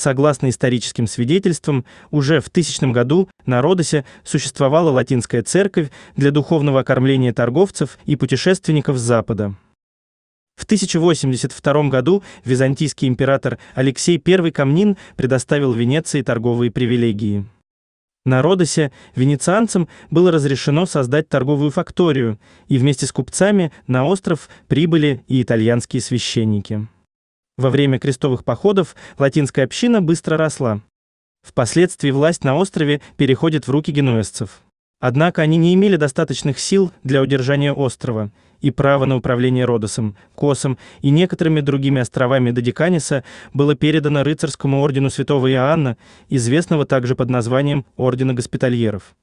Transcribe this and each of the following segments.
Согласно историческим свидетельствам, уже в 1000 году на Родосе существовала латинская церковь для духовного кормления торговцев и путешественников с запада. В 1082 году византийский император Алексей I Комнин предоставил Венеции торговые привилегии. На Родосе венецианцам было разрешено создать торговую факторию, и вместе с купцами на остров прибыли и итальянские священники. Во время крестовых походов латинская община быстро росла. Впоследствии власть на острове переходит в руки генуэзцев. Однако они не имели достаточных сил для удержания острова, и право на управление Родосом, Косом и некоторыми другими островами Додеканиса было передано рыцарскому ордену Святого Иоанна, известного также под названием Ордена Госпитальеров.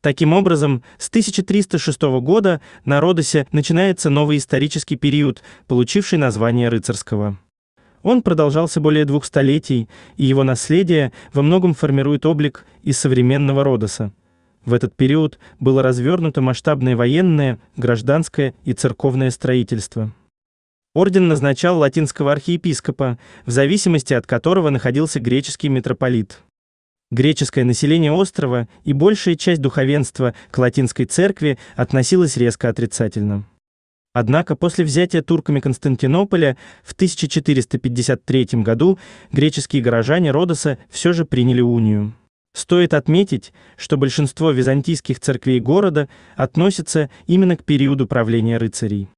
Таким образом, с 1306 года на Родосе начинается новый исторический период, получивший название рыцарского. Он продолжался более двух столетий, и его наследие во многом формирует облик и современного Родоса. В этот период было развернуто масштабное военное, гражданское и церковное строительство. Орден назначал латинского архиепископа, в зависимости от которого находился греческий митрополит. Греческое население острова и большая часть духовенства к латинской церкви относилась резко отрицательно. Однако после взятия турками Константинополя в 1453 году греческие горожане Родоса все же приняли унию. Стоит отметить, что большинство византийских церквей города относятся именно к периоду правления рыцарей.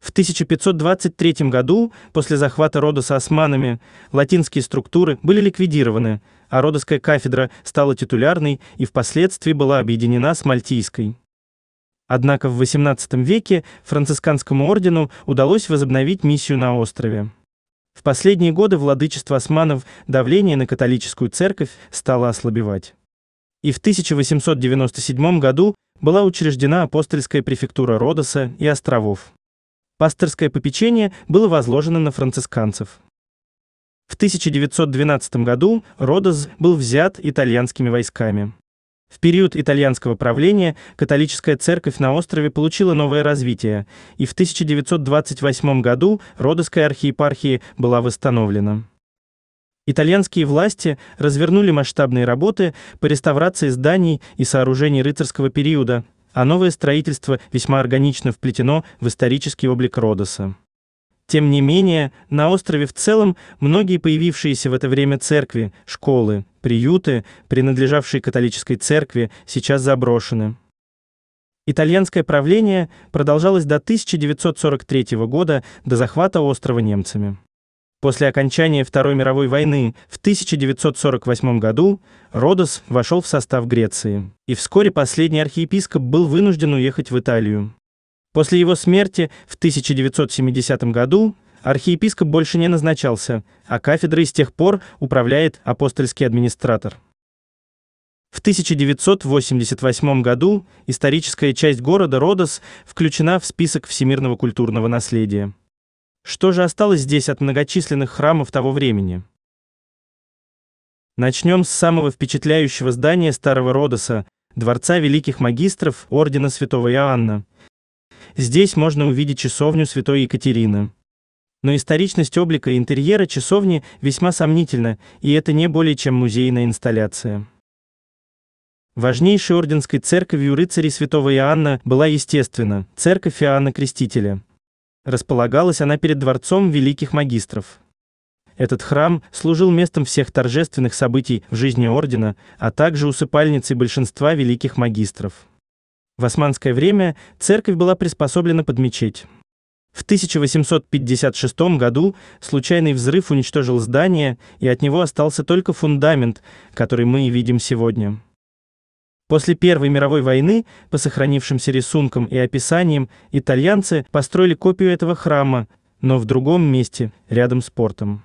В 1523 году, после захвата Родоса османами, латинские структуры были ликвидированы, а Родосская кафедра стала титулярной и впоследствии была объединена с Мальтийской. Однако в XVIII веке францисканскому ордену удалось возобновить миссию на острове. В последние годы владычество османов давление на католическую церковь стало ослабевать. И в 1897 году была учреждена апостольская префектура Родоса и островов. Пасторское попечение было возложено на францисканцев. В 1912 году Родос был взят итальянскими войсками. В период итальянского правления католическая церковь на острове получила новое развитие, и в 1928 году Родосская архиепархия была восстановлена. Итальянские власти развернули масштабные работы по реставрации зданий и сооружений рыцарского периода, а новое строительство весьма органично вплетено в исторический облик Родоса. Тем не менее, на острове в целом многие появившиеся в это время церкви, школы, приюты, принадлежавшие католической церкви, сейчас заброшены. Итальянское правление продолжалось до 1943 года, до захвата острова немцами. После окончания Второй мировой войны в 1948 году Родос вошел в состав Греции, и вскоре последний архиепископ был вынужден уехать в Италию. После его смерти в 1970 году архиепископ больше не назначался, а кафедрой с тех пор управляет апостольский администратор. В 1988 году историческая часть города Родос включена в список всемирного культурного наследия. Что же осталось здесь от многочисленных храмов того времени? Начнем с самого впечатляющего здания старого Родоса дворца великих магистров ордена Святого Иоанна, Здесь можно увидеть часовню Святой Екатерины. Но историчность облика и интерьера часовни весьма сомнительна, и это не более чем музейная инсталляция. Важнейшей орденской церковью рыцарей святого Иоанна была, естественно, церковь Иоанна Крестителя. Располагалась она перед дворцом великих магистров. Этот храм служил местом всех торжественных событий в жизни ордена, а также усыпальницей большинства великих магистров. В османское время церковь была приспособлена под мечеть. В 1856 году случайный взрыв уничтожил здание, и от него остался только фундамент, который мы и видим сегодня. После Первой мировой войны, по сохранившимся рисункам и описаниям, итальянцы построили копию этого храма, но в другом месте, рядом с портом.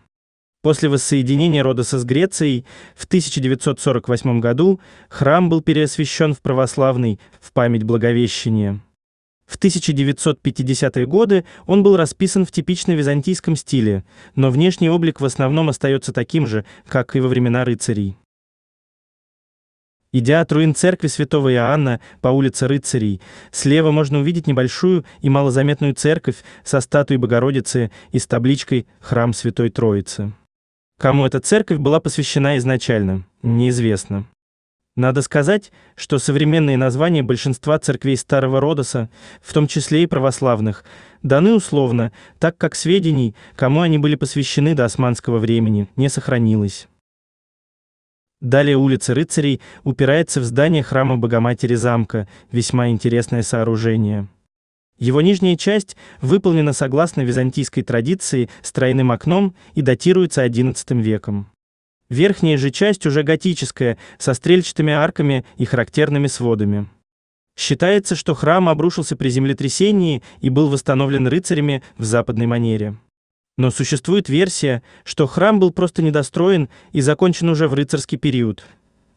После воссоединения Родоса с Грецией в 1948 году храм был переосвящен в православный в память Благовещения. В 1950-е годы он был расписан в типично византийском стиле, но внешний облик в основном остается таким же, как и во времена рыцарей. Идя от руин церкви Святого Иоанна по улице Рыцарей, слева можно увидеть небольшую и малозаметную церковь со статуей Богородицы и с табличкой «Храм Святой Троицы». Кому эта церковь была посвящена изначально, неизвестно. Надо сказать, что современные названия большинства церквей Старого Родоса, в том числе и православных, даны условно, так как сведений, кому они были посвящены до османского времени, не сохранилось. Далее улица Рыцарей упирается в здание храма Богоматери замка, весьма интересное сооружение. Его нижняя часть выполнена согласно византийской традиции с тройным окном и датируется XI веком. Верхняя же часть уже готическая, со стрельчатыми арками и характерными сводами. Считается, что храм обрушился при землетрясении и был восстановлен рыцарями в западной манере. Но существует версия, что храм был просто недостроен и закончен уже в рыцарский период.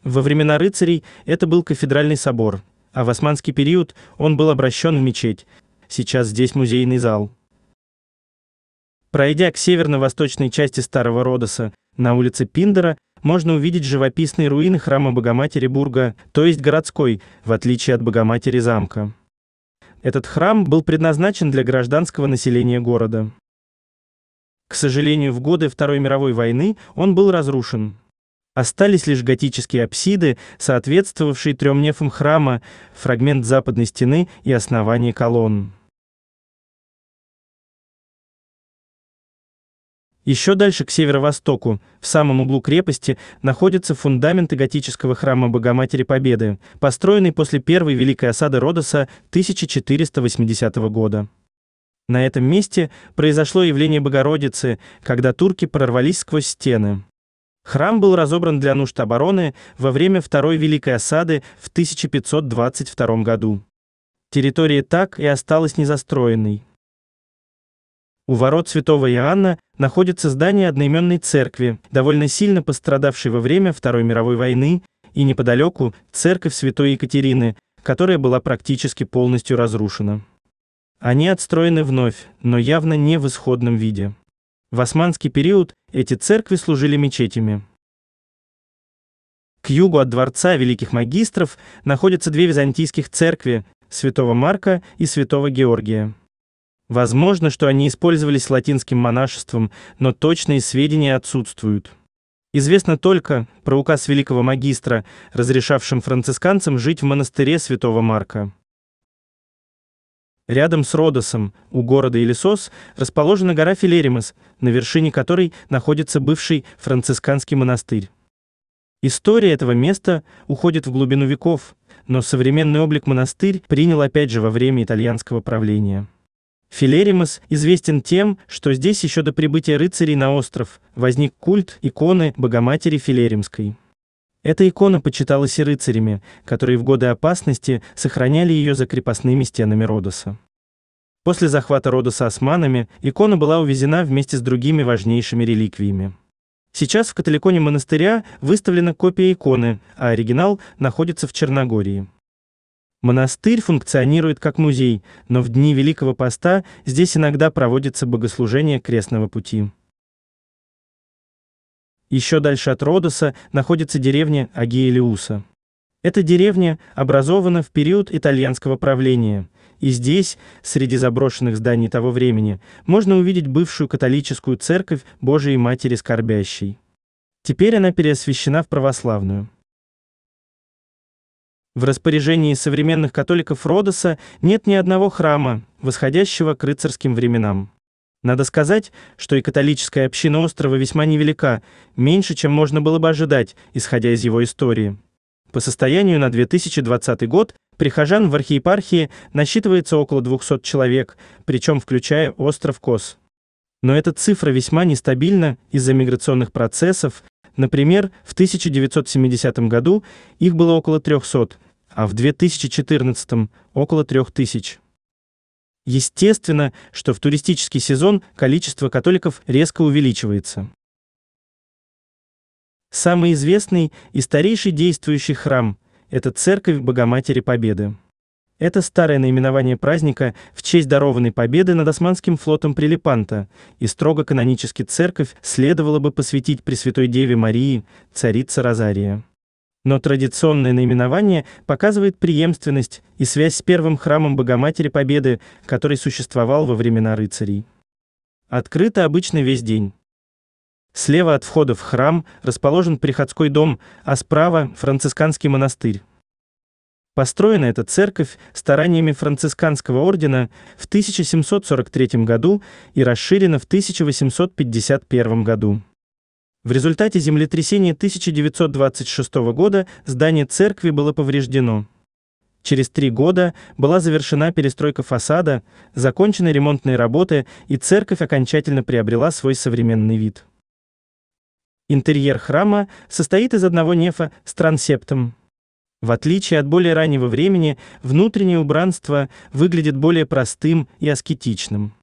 Во времена рыцарей это был кафедральный собор, а в османский период он был обращен в мечеть, Сейчас здесь музейный зал. Пройдя к северно-восточной части Старого Родоса, на улице Пиндера, можно увидеть живописные руины храма Богоматери Бурга, то есть городской, в отличие от Богоматери замка. Этот храм был предназначен для гражданского населения города. К сожалению, в годы Второй мировой войны он был разрушен. Остались лишь готические апсиды, соответствовавшие трем нефам храма, фрагмент западной стены и основание колонн. Еще дальше, к северо-востоку, в самом углу крепости, находятся фундаменты готического храма Богоматери Победы, построенный после первой Великой осады Родоса 1480 года. На этом месте произошло явление Богородицы, когда турки прорвались сквозь стены. Храм был разобран для нужд обороны во время Второй Великой осады в 1522 году. Территория так и осталась незастроенной. У ворот Святого Иоанна находится здание одноименной церкви, довольно сильно пострадавшей во время Второй мировой войны, и неподалеку церковь Святой Екатерины, которая была практически полностью разрушена. Они отстроены вновь, но явно не в исходном виде. В османский период эти церкви служили мечетями. К югу от дворца Великих магистров находятся две византийских церкви: Святого Марка и Святого Георгия. Возможно, что они использовались латинским монашеством, но точные сведения отсутствуют. Известно только про указ великого магистра, разрешавшим францисканцам жить в монастыре Святого Марка. Рядом с Родосом, у города Илисос, расположена гора Филеримос, на вершине которой находится бывший францисканский монастырь. История этого места уходит в глубину веков, но современный облик монастырь принял опять же во время итальянского правления. Филеримос известен тем, что здесь еще до прибытия рыцарей на остров возник культ иконы Богоматери Филеримской. Эта икона почиталась и рыцарями, которые в годы опасности сохраняли ее за крепостными стенами Родоса. После захвата Родоса османами икона была увезена вместе с другими важнейшими реликвиями. Сейчас в католиконе монастыря выставлена копия иконы, а оригинал находится в Черногории. Монастырь функционирует как музей, но в дни Великого поста здесь иногда проводится богослужение Крестного пути. Еще дальше от Родоса находится деревня Агиелиуса. Эта деревня образована в период итальянского правления, и здесь, среди заброшенных зданий того времени, можно увидеть бывшую католическую церковь Божией Матери Скорбящей. Теперь она переосвящена в православную. В распоряжении современных католиков Родоса нет ни одного храма, восходящего к рыцарским временам. Надо сказать, что и католическая община острова весьма невелика, меньше, чем можно было бы ожидать, исходя из его истории. По состоянию на 2020 год прихожан в архиепархии насчитывается около 200 человек, причем включая остров Кос. Но эта цифра весьма нестабильна из-за миграционных процессов, Например, в 1970 году их было около 300, а в 2014 около 3000. Естественно, что в туристический сезон количество католиков резко увеличивается. Самый известный и старейший действующий храм это церковь Богоматери Победы. Это старое наименование праздника в честь дарованной победы над османским флотом при Лепанто, и строго канонически церковь следовало бы посвятить Пресвятой Деве Марии, царице Розария. Но традиционное наименование показывает преемственность и связь с первым храмом Богоматери Победы, который существовал во времена рыцарей. Открыто обычно весь день. Слева от входа в храм расположен приходской дом, а справа францисканский монастырь. Построена эта церковь стараниями францисканского ордена в 1743 году и расширена в 1851 году. В результате землетрясения 1926 года здание церкви было повреждено. Через три года была завершена перестройка фасада, закончены ремонтные работы, и церковь окончательно приобрела свой современный вид. Интерьер храма состоит из одного нефа с трансептом. В отличие от более раннего времени, внутреннее убранство выглядит более простым и аскетичным.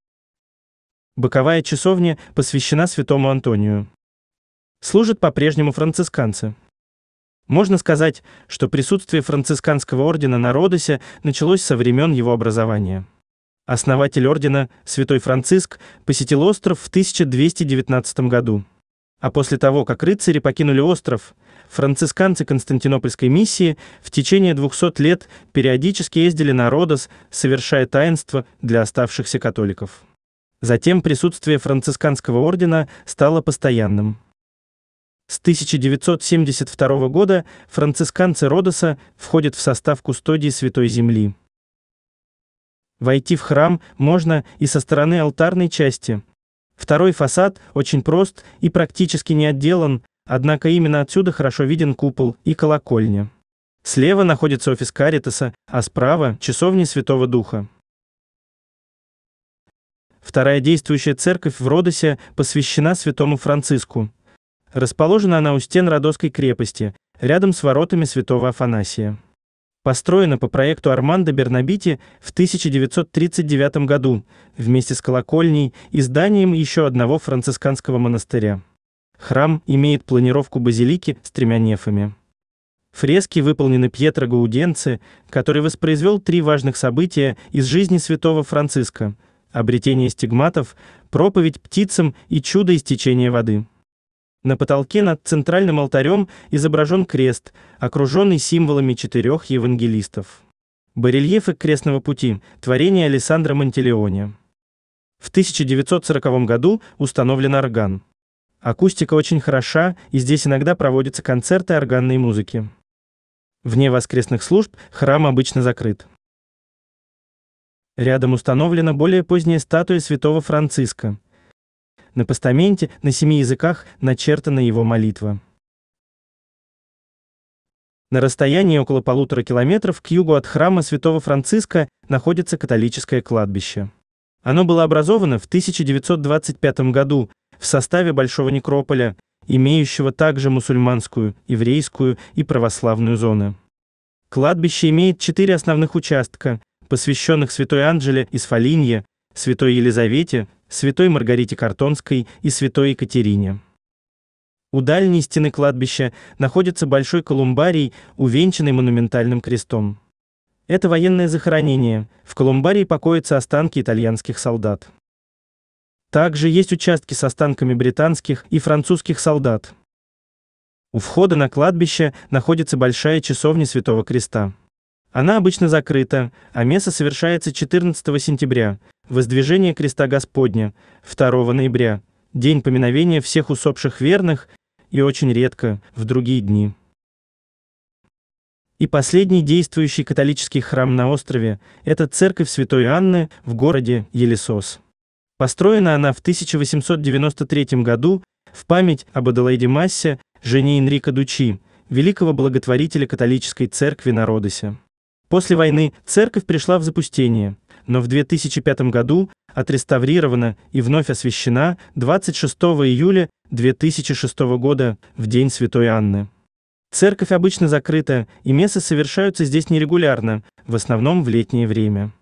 Боковая часовня посвящена святому Антонию. Служит по-прежнему францисканцы. Можно сказать, что присутствие францисканского ордена на Родосе началось со времен его образования. Основатель ордена, святой Франциск, посетил остров в 1219 году. А после того, как рыцари покинули остров, францисканцы Константинопольской миссии в течение 200 лет периодически ездили на Родос, совершая таинства для оставшихся католиков. Затем присутствие францисканского ордена стало постоянным. С 1972 года францисканцы Родоса входят в состав кустодии Святой Земли. Войти в храм можно и со стороны алтарной части, Второй фасад очень прост и практически не отделан, однако именно отсюда хорошо виден купол и колокольня. Слева находится офис Каритаса, а справа – часовня Святого Духа. Вторая действующая церковь в Родосе посвящена святому Франциску. Расположена она у стен Родосской крепости, рядом с воротами святого Афанасия построена по проекту Армандо Бернабити в 1939 году вместе с колокольней и зданием еще одного францисканского монастыря. Храм имеет планировку базилики с тремя нефами. Фрески выполнены Пьетро Гауденци, который воспроизвел три важных события из жизни святого Франциска: обретение стигматов, проповедь птицам и чудо истечения воды. На потолке над центральным алтарем изображен крест, окруженный символами четырех евангелистов. Барельефы Крестного пути – творение Алессандро Монтелеоне. В 1940 году установлен орган. Акустика очень хороша, и здесь иногда проводятся концерты органной музыки. Вне воскресных служб храм обычно закрыт. Рядом установлена более поздняя статуя святого Франциска – на постаменте на семи языках начертана его молитва. На расстоянии около полутора километров к югу от храма Святого Франциска находится католическое кладбище. Оно было образовано в 1925 году в составе Большого некрополя, имеющего также мусульманскую, еврейскую и православную зоны. Кладбище имеет четыре основных участка, посвященных Святой Анжеле из Фалинье, Святой Елизавете, Святой Маргарите Картонской и Святой Екатерине. У дальней стены кладбища находится большой колумбарий, увенчанный монументальным крестом. Это военное захоронение. В колумбарии покоятся останки итальянских солдат. Также есть участки с останками британских и французских солдат. У входа на кладбище находится большая часовня Святого Креста. Она обычно закрыта, а месса совершается 14 сентября, Воздвижение креста Господня 2 ноября, день поминовения всех усопших верных и очень редко в другие дни. И последний действующий католический храм на острове – это церковь Святой Анны в городе Елисос. Построена она в 1893 году в память об Аделаиде Массе, жене Энрико Дучи, великого благотворителя католической церкви на Родосе. После войны церковь пришла в запустение – но в 2005 году отреставрирована и вновь освящена 26 июля 2006 года, в день Святой Анны. Церковь обычно закрыта, и мессы совершаются здесь нерегулярно, в основном в летнее время.